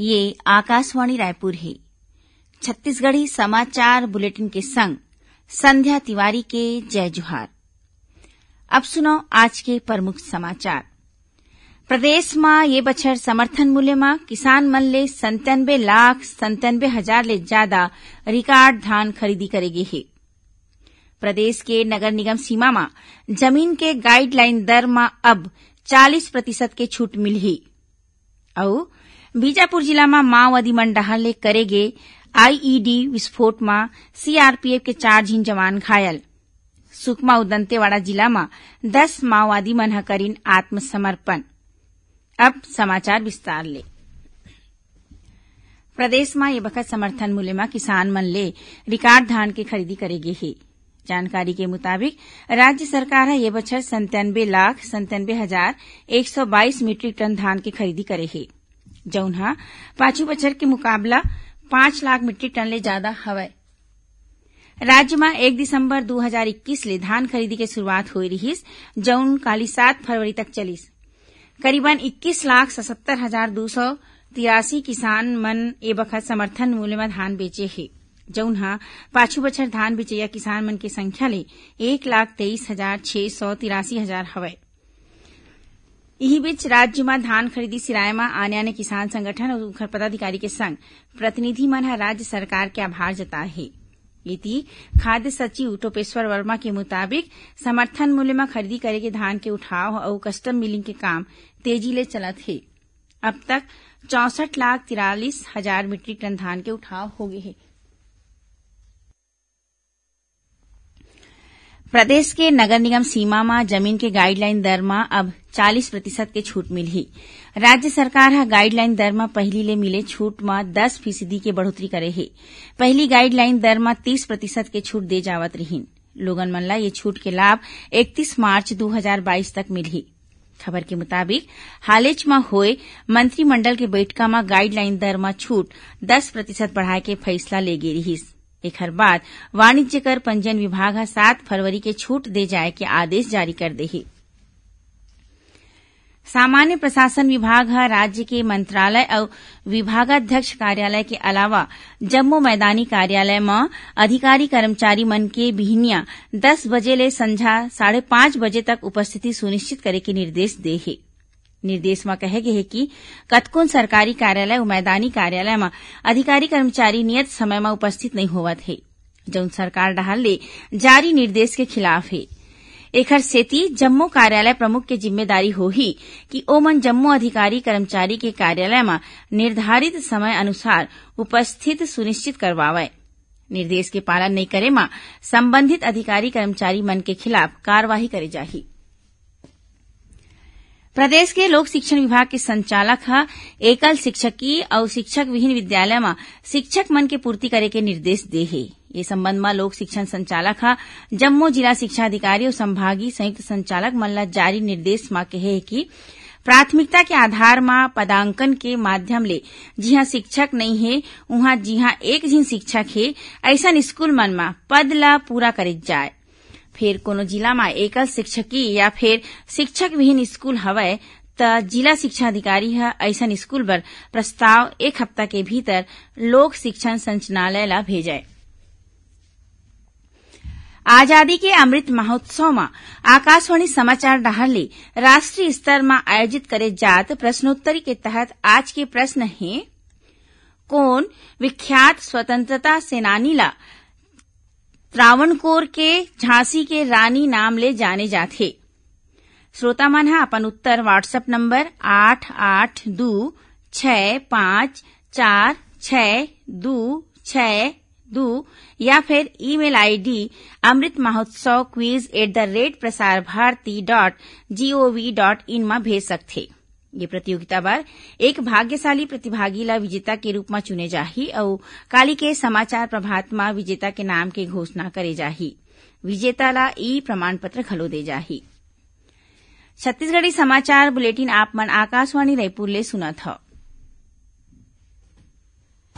ये आकाशवाणी रायपुर है छत्तीसगढ़ी समाचार बुलेटिन के संग संध्या तिवारी के जय जुहार अब सुनो आज के प्रमुख समाचार प्रदेश में ये बछर समर्थन मूल्य में किसान मन ले संतानबे लाख संतानबे हजार ले ज्यादा रिकॉर्ड धान खरीदी करेगी है प्रदेश के नगर निगम सीमा में जमीन के गाइडलाइन दर में अब 40 प्रतिशत के छूट मिली और बीजापुर जिला जिल्लामा माओवादी मन मण्डहरले करेगे आईईडी विस्फोट में सीआरपीएफ के चार झीन जवान घायल सुकमा और दंतेवाड़ा जिला में दस माओवादी मन करिन आत्मसमर्पण अब समाचार विस्तारले प्रदेशमा यो बखत समर्थन मूल्यमा किसान ले रिकार्ड धान के खरिदी गरेगे हे जानकारी के मुताबिक राज्य सरकार है ये बच्चर संतानबे लाख संतानबे हजार एक सौ बाईस मीट्रिक टन धान की खरीदी करे है जौनहा पाछू बछर के मुकाबला पांच लाख मीट्रिक टन ले ज्यादा हवय में एक दिसंबर 2021 हजार इक्कीस ले धान खरीदी के शुरूआत हो रहीस जौन काली सात फरवरी तक चलीस करीबन इक्कीस लाख सतहत्तर हजार दो सौ तिरासी किसान मन ए बखत समर्थन मूल्य में धान बेचे हे जौन ह पाछू बछर धान बेचैया किसान मन के संख्या ले एक लाख तेईस हजार छह सौ तिरासी हजार हवय इसी बीच धान खरीदी ખરીદી में आने आने किसान संगठन और उखर पदाधिकारी के संग प्रतिनिधि मन राज्य सरकार के आभार जता है इति खाद्य सचिव टोपेश्वर वर्मा के मुताबिक समर्थन मूल्य में खरीदी करे के धान के उठाव और कस्टम मिलिंग के काम तेजी ले चलत है अब तक चौसठ लाख तिरालीस हजार मीट्रिक टन धान के उठाव हो गए हैं प्रदेश के नगर निगम सीमा में जमीन के गाइडलाइन दर में अब 40 प्रतिशत के छूट मिली राज्य सरकार हा में पहली ले मिले छूट में दस फीसदी के बढ़ोतरी करे है पहली गाइडलाइन दर में तीस प्रतिशत के छूट दे जावत रहीन लोगन मन ये छूट के लाभ 31 मार्च 2022 तक मिली खबर के मुताबिक हालेच में हुए मंत्रिमंडल के बैठका में गाइडलाइन दर में छूट 10 प्रतिशत बढ़ाए के फैसला ले गई रही तेखर बाद वाणिज्य कर पंजीयन विभाग सात फरवरी के छूट दे जाए के आदेश जारी कर देही सामान्य प्रशासन विभाग राज्य के मंत्रालय और विभागाध्यक्ष कार्यालय के अलावा जम्मू मैदानी कार्यालय में अधिकारी कर्मचारी मन के बिहनिया दस बजे ले संझा साढ़े पांच बजे तक उपस्थिति सुनिश्चित करे के निर्देश दे है। कि कतकोन सरकारी कार्यालय और मैदानी कार्यालय में अधिकारी कर्मचारी नियत समय में उपस्थित नहीं होवत है जो सरकार डहल ले जारी निर्देश के खिलाफ है एखर सेती जम्मू कार्यालय प्रमुख के जिम्मेदारी हो ही कि ओमन जम्मू अधिकारी कर्मचारी के कार्यालय में निर्धारित समय अनुसार उपस्थित सुनिश्चित करवावे निर्देश के पालन नहीं करे मां संबंधित अधिकारी कर्मचारी मन के खिलाफ कार्यवाही करे जाही प्रदेश के लोक शिक्षण विभाग के संचालक ह एकल शिक्षकी और शिक्षक विहीन विद्यालय में शिक्षक मन के पूर्ति करे के निर्देश दे हे ये संबंध में लोक शिक्षण संचालक ह जम्मो जिला शिक्षा अधिकारी और संभागीय संयुक्त संचालक मन जारी निर्देश में कहे कि प्राथमिकता के आधार में पदांकन के माध्यम ले जिहां शिक्षक नहीं है वहां जिहा एक जिन शिक्षक है ऐसा स्कूल मन में पद ला पूरा करे जाए फिर कोनो जिला में एकल शिक्षकी या फिर शिक्षक विहीन स्कूल हवे त जिला शिक्षा अधिकारी ह स्कूल पर प्रस्ताव एक हफ्ता के भीतर लोक शिक्षण संचालनालय ला भेजे आजादी के अमृत महोत्सव में आकाशवाणी समाचार ले राष्ट्रीय स्तर में आयोजित करे जात प्रश्नोत्तरी के तहत आज के प्रश्न हैं कौन विख्यात स्वतंत्रता सेनानी ला त्रावणकोर के झांसी के रानी नाम ले जाने जाते श्रोता मन अपन उत्तर व्हाट्सएप नंबर आठ आठ दू छ पांच चार छ दू छ दू या फिर ईमेल आईडी अमृत महोत्सव quiz eight the rate Prasar Bharati dot GOV dot in में भेज सकते हैं ये प्रतियोगिता बार एक भाग्यशाली प्रतिभागी ला विजेता के रूप में चुने जाही और काली के समाचार प्रभात में विजेता के नाम के घोषणा करे जाही विजेता ला ई प्रमाण पत्र खलो दे जाही छत्तीसगढ़ी समाचार बुलेटिन आप मन आकाशवाणी रायपुर ले सुना था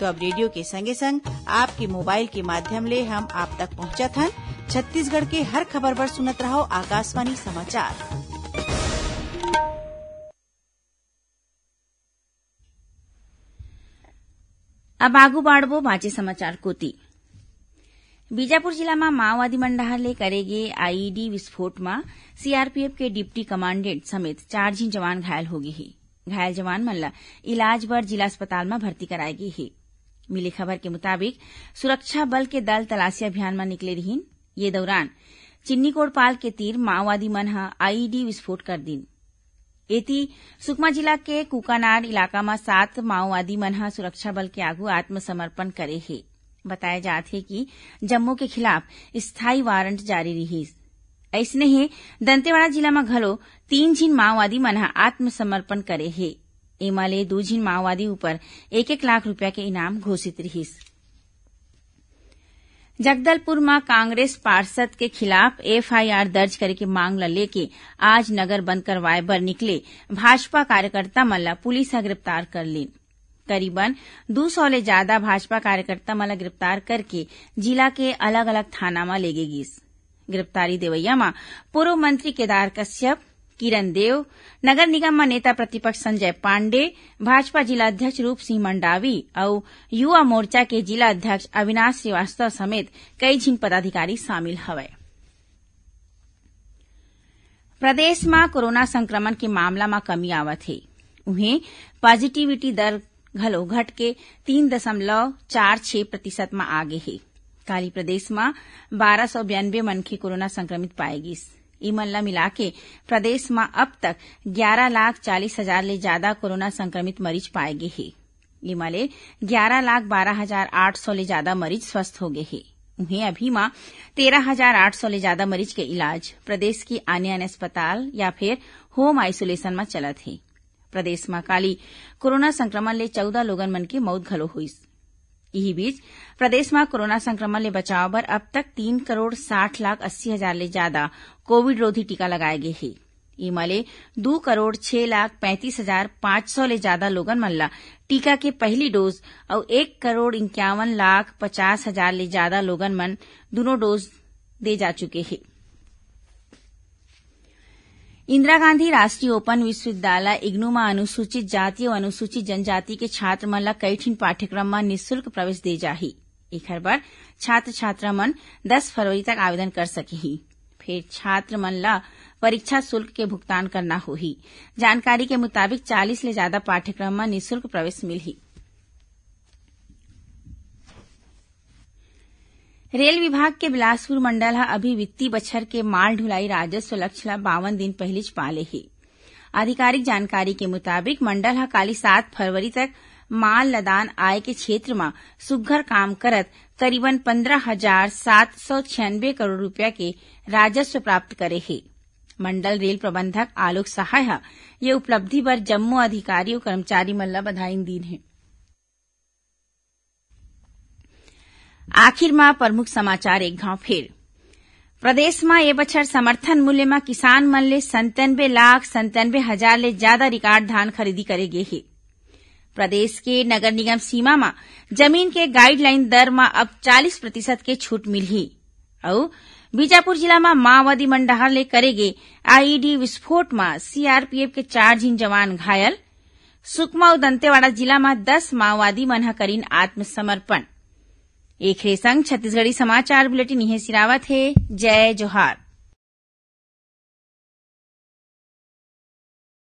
तो अब रेडियो के संगे संग आपके मोबाइल के माध्यम ले हम आप तक पहुंचत हन छत्तीसगढ़ के हर खबर पर सुनत रहो आकाशवाणी समाचार अब आगु बाढ़बो बाचे समाचार कोती बीजापुर જિલ્લામાં માઓવાદી મંડાહાલે કરેગે આઈઈડી વિસ્ફोटમાં सीआरपीएफ के डिप्टी कमांडेंट समेत चार जीन जवान घायल हो गए घायल जवान मल्ला इलाज पर जिला अस्पताल में भर्ती कराए गए है मिली खबर के मुताबिक सुरक्षा बल के दल तलाशी अभियान में निकले रही ये दौरान चिन्नीकोटपाल के तीर माओवादी मन आईईडी विस्फोट कर दिन एती सुकमा जिला के कुकानार इलाका में सात माओवादी मन सुरक्षा बल के आगू आत्मसमर्पण करे हे बताया जात है कि जम्मू के खिलाफ स्थायी वारंट जारी रही ऐसने ही दंतेवाड़ा जिला में घलो तीन झिन माओवादी मन आत्मसमर्पण करे हे एमाले दुझीन माओवादी ऊपर एक एक लाख के इनाम घोषित रही जगदलपुर में कांग्रेस पार्षद के खिलाफ एफआईआर दर्ज करे के मांग ल लेके आज नगर बंद करवाए बर निकले भाजपा कार्यकर्ता मल्ला पुलिस गिरफ्तार कर ली करीबन दो सौ ले ज्यादा भाजपा कार्यकर्ता मल्ला गिरफ्तार करके जिला के अलग अलग थाना में ले गई गिरफ्तारी देवैया में पूर्व मंत्री केदार कश्यप किरण देव नगर निगम में नेता प्रतिपक्ष संजय पांडेय भाजपा जिलाध्यक्ष रूप सिंह मंडावी और युवा मोर्चा के जिला अध्यक्ष अविनाश श्रीवास्तव समेत कई झिन पदाधिकारी शामिल हवे प्रदेश में कोरोना संक्रमण के मामला में कमी आवत है उन्हें पॉजिटिविटी दर घलो घट के तीन दशमलव चार छह प्रतिशत में आगे है काली प्रदेश में बारह सौ बयानबे मनखे कोरोना संक्रमित पाएगी ई मिला के प्रदेश में अब तक ग्यारह लाख चालीस हजार ले ज्यादा कोरोना संक्रमित मरीज पाए गए हैं ईमल ग्यारह लाख बारह हजार आठ सौ ले ज्यादा मरीज स्वस्थ हो गए हैं उन्हें अभी मां तेरह हजार आठ सौ ले ज्यादा मरीज के इलाज प्रदेश की आने आने अस्पताल या फिर होम आइसोलेशन में चलत हे प्रदेश में काली कोरोना संक्रमण ले चौदह लोगन मन की मौत घलो हुई यही बीच प्रदेश में कोरोना संक्रमण ले बचाव पर अब तक तीन करोड़ साठ लाख अस्सी हजार ले ज्यादा कोविड रोधी टीका लगाए गए हैं इमले ले दू करोड़ छह लाख पैंतीस हजार पांच सौ ले ज्यादा लोगन मन ला टीका के पहली डोज और एक करोड़ इक्यावन लाख पचास हजार ले ज्यादा लोगन मन दोनों डोज दे जा चुके हैं इंदिरा गांधी राष्ट्रीय ओपन विश्वविद्यालय इग्नू में अनुसूचित जाति और अनुसूचित जनजाति के छात्र मन ल पाठ्यक्रम में निःशुल्क प्रवेश दे जाही एक बार छात्र छात्रा मन दस फरवरी तक आवेदन कर सकही फिर छात्र मन ल परीक्षा शुल्क के भुगतान करना होगी जानकारी के मुताबिक चालीस ले ज्यादा पाठ्यक्रम में निःशुल्क प्रवेश मिलही रेल विभाग के बिलासपुर मंडल ह अभी वित्तीय बच्छर के माल ढुलाई राजस्व लक्ष्य बावन दिन पहले पाले ले हे आधिकारिक जानकारी के मुताबिक मंडल ह काली सात फरवरी तक माल लदान आय के क्षेत्र में सुघर काम करत करीबन पन्द्रह हजार सात सौ छियानबे करोड़ रूपया के राजस्व प्राप्त करे हे मंडल रेल प्रबंधक आलोक सहाय ये उपलब्धि पर जम्मू अधिकारी और कर्मचारी मल्ला बधाई दीन है આખીરમાં પ્રમુખ સમાચાર એક ઘાવ ફેર પ્રદેશમાં એ બછર સમર્થન મૂલ્યમાં કિસાન મનલે સંતાનવે લાખ સંતાનવે હજારલે ज्यादा रिकॉर्ड धान खरीदी करेगी है प्रदेश के नगर निगम सीमा में जमीन के गाइडलाइन दर में अब 40 प्रतिशत के छूट मिली और बीजापुर जिला में माओवादी मंडहार ले करेगे आईईडी विस्फोट में सीआरपीएफ के चार झीन जवान घायल सुकमा और दंतेवाड़ा जिला में दस माओवादी मनह करीन आत्मसमर्पण एक संग छत्तीसगढ़ी समाचार बुलेटिन यह सिरावत है जय जोहार